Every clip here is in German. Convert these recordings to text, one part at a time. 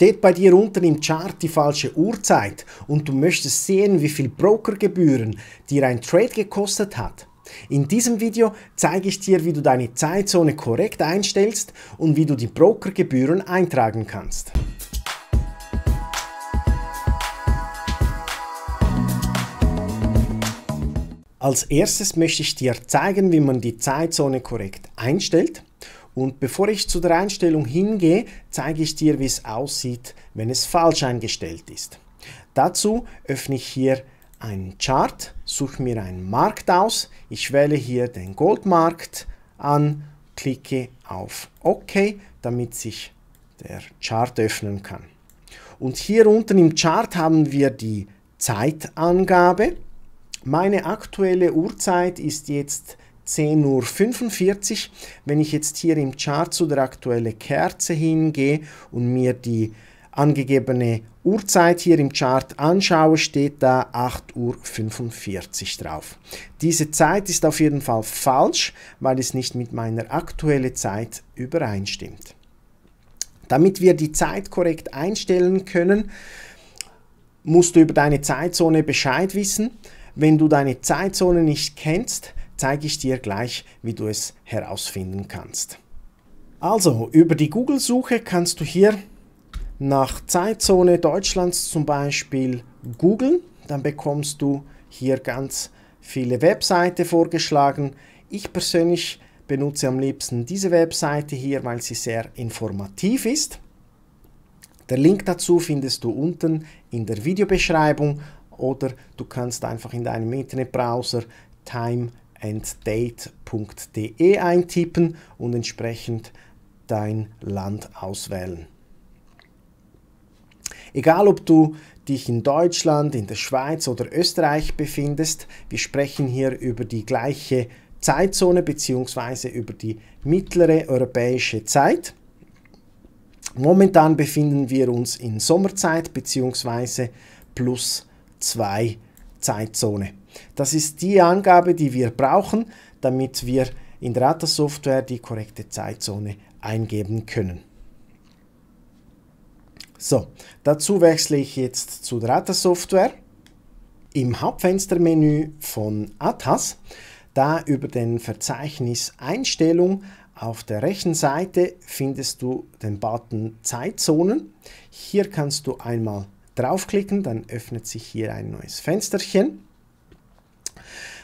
Steht bei dir unten im Chart die falsche Uhrzeit und du möchtest sehen, wie viel Brokergebühren dir ein Trade gekostet hat? In diesem Video zeige ich dir, wie du deine Zeitzone korrekt einstellst und wie du die Brokergebühren eintragen kannst. Als erstes möchte ich dir zeigen, wie man die Zeitzone korrekt einstellt. Und bevor ich zu der Einstellung hingehe, zeige ich dir, wie es aussieht, wenn es falsch eingestellt ist. Dazu öffne ich hier einen Chart, suche mir einen Markt aus. Ich wähle hier den Goldmarkt an, klicke auf OK, damit sich der Chart öffnen kann. Und hier unten im Chart haben wir die Zeitangabe. Meine aktuelle Uhrzeit ist jetzt 10.45 Uhr. Wenn ich jetzt hier im Chart zu der aktuellen Kerze hingehe und mir die angegebene Uhrzeit hier im Chart anschaue, steht da 8.45 Uhr drauf. Diese Zeit ist auf jeden Fall falsch, weil es nicht mit meiner aktuellen Zeit übereinstimmt. Damit wir die Zeit korrekt einstellen können, musst du über deine Zeitzone Bescheid wissen. Wenn du deine Zeitzone nicht kennst, zeige ich dir gleich, wie du es herausfinden kannst. Also, über die Google-Suche kannst du hier nach Zeitzone Deutschlands zum Beispiel googeln. Dann bekommst du hier ganz viele Webseiten vorgeschlagen. Ich persönlich benutze am liebsten diese Webseite hier, weil sie sehr informativ ist. Der Link dazu findest du unten in der Videobeschreibung oder du kannst einfach in deinem Internetbrowser Time anddate.de eintippen und entsprechend dein Land auswählen. Egal ob du dich in Deutschland, in der Schweiz oder Österreich befindest, wir sprechen hier über die gleiche Zeitzone bzw. über die mittlere europäische Zeit. Momentan befinden wir uns in Sommerzeit bzw. plus zwei Zeitzone. Das ist die Angabe, die wir brauchen, damit wir in der ATA-Software die korrekte Zeitzone eingeben können. So, dazu wechsle ich jetzt zu der ATA-Software. Im Hauptfenstermenü von ATAS, da über den Verzeichnis Einstellung auf der rechten Seite findest du den Button Zeitzonen. Hier kannst du einmal draufklicken, dann öffnet sich hier ein neues Fensterchen.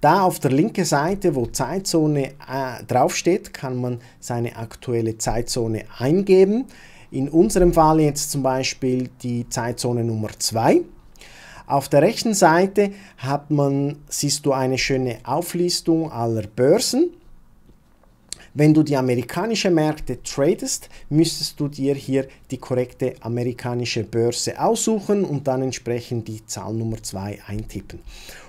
Da auf der linken Seite, wo Zeitzone äh, draufsteht, kann man seine aktuelle Zeitzone eingeben. In unserem Fall jetzt zum Beispiel die Zeitzone Nummer 2. Auf der rechten Seite hat man, siehst du eine schöne Auflistung aller Börsen. Wenn du die amerikanischen Märkte tradest, müsstest du dir hier die korrekte amerikanische Börse aussuchen und dann entsprechend die Zahl Nummer 2 eintippen.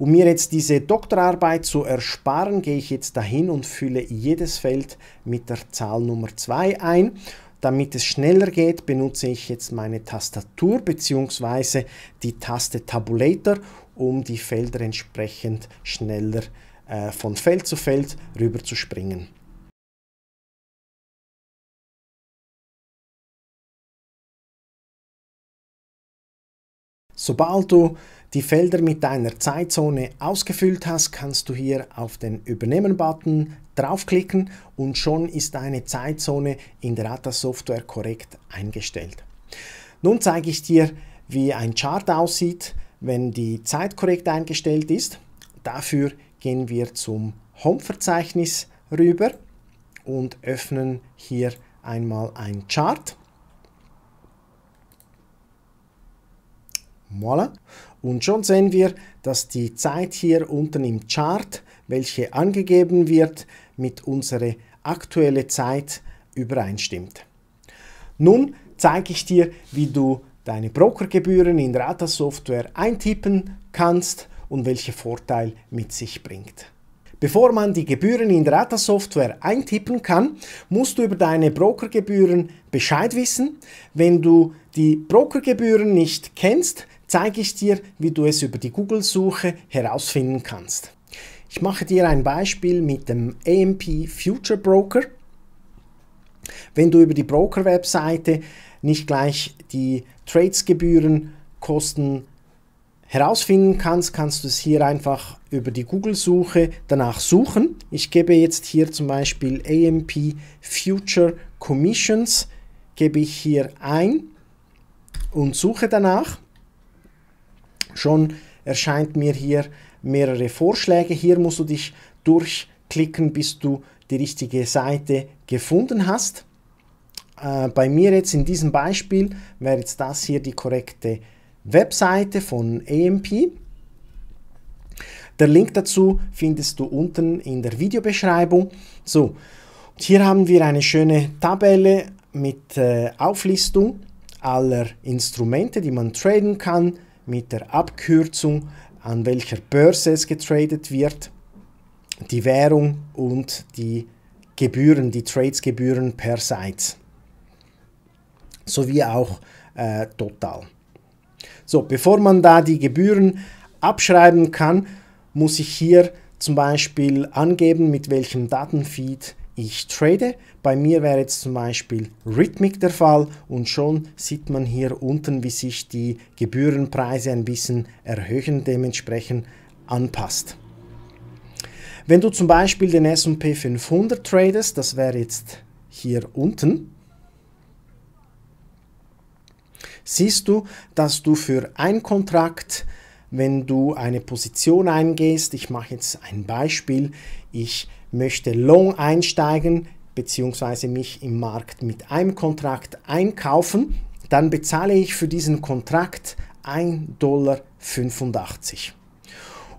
Um mir jetzt diese Doktorarbeit zu ersparen, gehe ich jetzt dahin und fülle jedes Feld mit der Zahl Nummer 2 ein. Damit es schneller geht, benutze ich jetzt meine Tastatur bzw. die Taste Tabulator, um die Felder entsprechend schneller äh, von Feld zu Feld rüber zu springen. Sobald du die Felder mit deiner Zeitzone ausgefüllt hast, kannst du hier auf den Übernehmen-Button draufklicken und schon ist deine Zeitzone in der ATA Software korrekt eingestellt. Nun zeige ich dir, wie ein Chart aussieht, wenn die Zeit korrekt eingestellt ist. Dafür gehen wir zum Home-Verzeichnis rüber und öffnen hier einmal ein Chart. Voilà. Und schon sehen wir, dass die Zeit hier unten im Chart, welche angegeben wird, mit unserer aktuellen Zeit übereinstimmt. Nun zeige ich dir, wie du deine Brokergebühren in Rata Software eintippen kannst und welche Vorteil mit sich bringt. Bevor man die Gebühren in Rata Software eintippen kann, musst du über deine Brokergebühren Bescheid wissen. Wenn du die Brokergebühren nicht kennst, zeige ich dir, wie du es über die Google-Suche herausfinden kannst. Ich mache dir ein Beispiel mit dem AMP Future Broker. Wenn du über die Broker-Webseite nicht gleich die Tradesgebühren, Kosten herausfinden kannst, kannst du es hier einfach über die Google-Suche danach suchen. Ich gebe jetzt hier zum Beispiel AMP Future Commissions, gebe ich hier ein und suche danach. Schon erscheint mir hier mehrere Vorschläge. Hier musst du dich durchklicken, bis du die richtige Seite gefunden hast. Äh, bei mir jetzt in diesem Beispiel wäre jetzt das hier die korrekte Webseite von AMP. Der Link dazu findest du unten in der Videobeschreibung. So, hier haben wir eine schöne Tabelle mit äh, Auflistung aller Instrumente, die man traden kann, mit der Abkürzung, an welcher Börse es getradet wird, die Währung und die Gebühren, die Tradesgebühren per Site. Sowie auch äh, total. So, bevor man da die Gebühren abschreiben kann, muss ich hier zum Beispiel angeben, mit welchem Datenfeed ich trade. Bei mir wäre jetzt zum Beispiel Rhythmic der Fall und schon sieht man hier unten, wie sich die Gebührenpreise ein bisschen erhöhen, dementsprechend anpasst. Wenn du zum Beispiel den S&P 500 tradest, das wäre jetzt hier unten, siehst du, dass du für ein Kontrakt, wenn du eine Position eingehst, ich mache jetzt ein Beispiel, ich möchte long einsteigen bzw. mich im Markt mit einem Kontrakt einkaufen, dann bezahle ich für diesen Kontrakt 1,85 Dollar.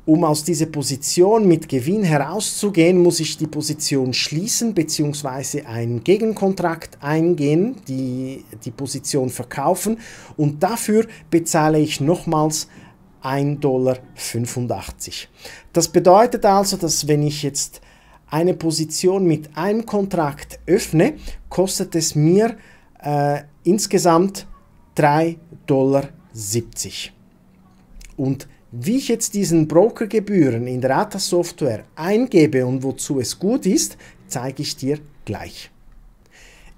Um aus dieser Position mit Gewinn herauszugehen, muss ich die Position schließen bzw. einen Gegenkontrakt eingehen, die, die Position verkaufen und dafür bezahle ich nochmals 1,85 Dollar. Das bedeutet also, dass wenn ich jetzt eine Position mit einem Kontrakt öffne, kostet es mir äh, insgesamt 3,70 Dollar. Und wie ich jetzt diesen Brokergebühren in der ATA Software eingebe und wozu es gut ist, zeige ich dir gleich.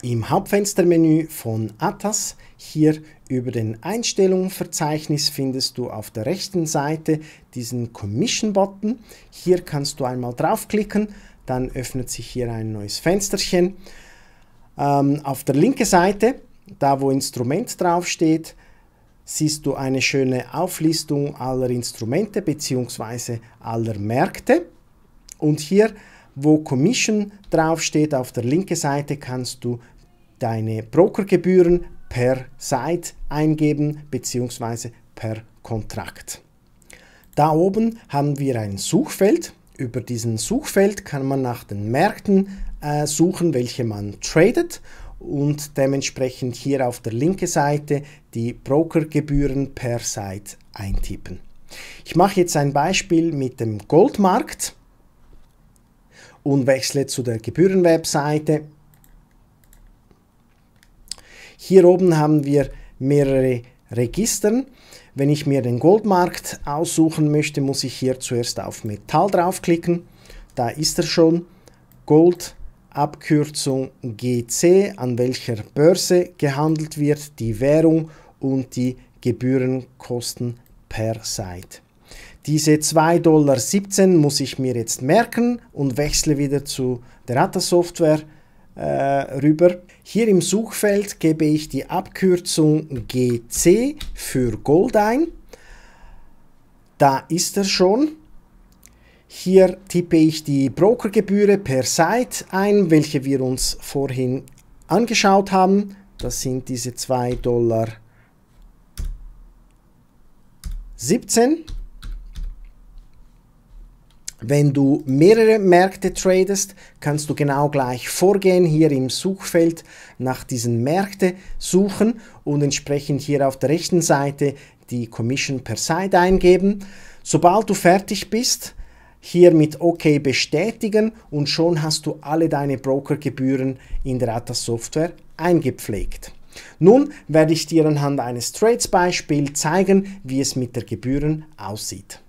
Im Hauptfenstermenü von Atas, hier über den einstellungen findest du auf der rechten Seite diesen Commission-Button. Hier kannst du einmal draufklicken, dann öffnet sich hier ein neues Fensterchen. Ähm, auf der linken Seite, da wo Instrument draufsteht, siehst du eine schöne Auflistung aller Instrumente bzw. aller Märkte. Und hier, wo Commission draufsteht, auf der linken Seite kannst du deine Brokergebühren per Site eingeben bzw. per Kontrakt. Da oben haben wir ein Suchfeld über diesen Suchfeld kann man nach den Märkten äh, suchen, welche man tradet und dementsprechend hier auf der linken Seite die Brokergebühren per Site eintippen. Ich mache jetzt ein Beispiel mit dem Goldmarkt und wechsle zu der Gebührenwebseite. Hier oben haben wir mehrere Registern. Wenn ich mir den Goldmarkt aussuchen möchte, muss ich hier zuerst auf Metall draufklicken. Da ist er schon. Gold, Abkürzung GC, an welcher Börse gehandelt wird, die Währung und die Gebührenkosten per Site. Diese 2,17 Dollar muss ich mir jetzt merken und wechsle wieder zu der Rata Software äh, rüber. Hier im Suchfeld gebe ich die Abkürzung GC für Gold ein. Da ist er schon. Hier tippe ich die Brokergebühre per Site ein, welche wir uns vorhin angeschaut haben. Das sind diese 2,17 Dollar 17. Wenn du mehrere Märkte tradest, kannst du genau gleich vorgehen, hier im Suchfeld nach diesen Märkten suchen und entsprechend hier auf der rechten Seite die Commission per Side eingeben. Sobald du fertig bist, hier mit OK bestätigen und schon hast du alle deine Brokergebühren in der Atas Software eingepflegt. Nun werde ich dir anhand eines Trades Beispiel zeigen, wie es mit der Gebühren aussieht.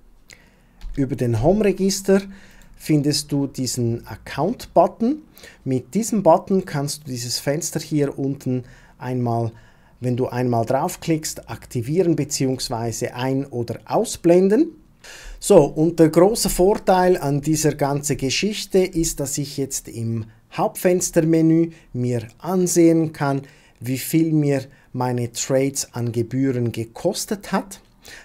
Über den Home-Register findest du diesen Account-Button. Mit diesem Button kannst du dieses Fenster hier unten einmal, wenn du einmal draufklickst, aktivieren bzw. ein- oder ausblenden. So, und der große Vorteil an dieser ganzen Geschichte ist, dass ich jetzt im Hauptfenstermenü mir ansehen kann, wie viel mir meine Trades an Gebühren gekostet hat.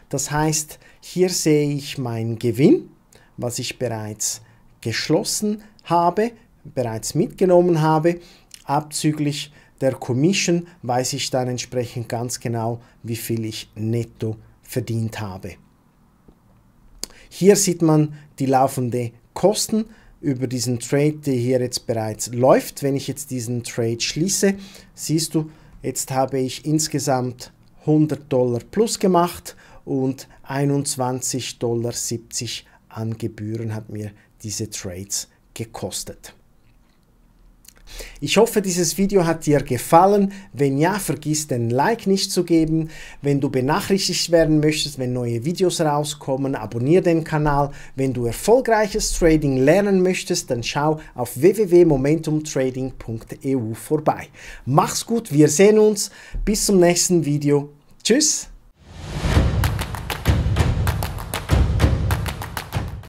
Das heißt, hier sehe ich meinen Gewinn, was ich bereits geschlossen habe, bereits mitgenommen habe, abzüglich der Commission weiß ich dann entsprechend ganz genau, wie viel ich netto verdient habe. Hier sieht man die laufenden Kosten über diesen Trade, der hier jetzt bereits läuft. Wenn ich jetzt diesen Trade schließe, siehst du, jetzt habe ich insgesamt 100 Dollar plus gemacht und 21,70 Dollar an Gebühren hat mir diese Trades gekostet. Ich hoffe, dieses Video hat dir gefallen. Wenn ja, vergiss den Like nicht zu geben. Wenn du benachrichtigt werden möchtest, wenn neue Videos rauskommen, abonniere den Kanal. Wenn du erfolgreiches Trading lernen möchtest, dann schau auf www.momentumtrading.eu vorbei. Mach's gut, wir sehen uns. Bis zum nächsten Video. Tschüss.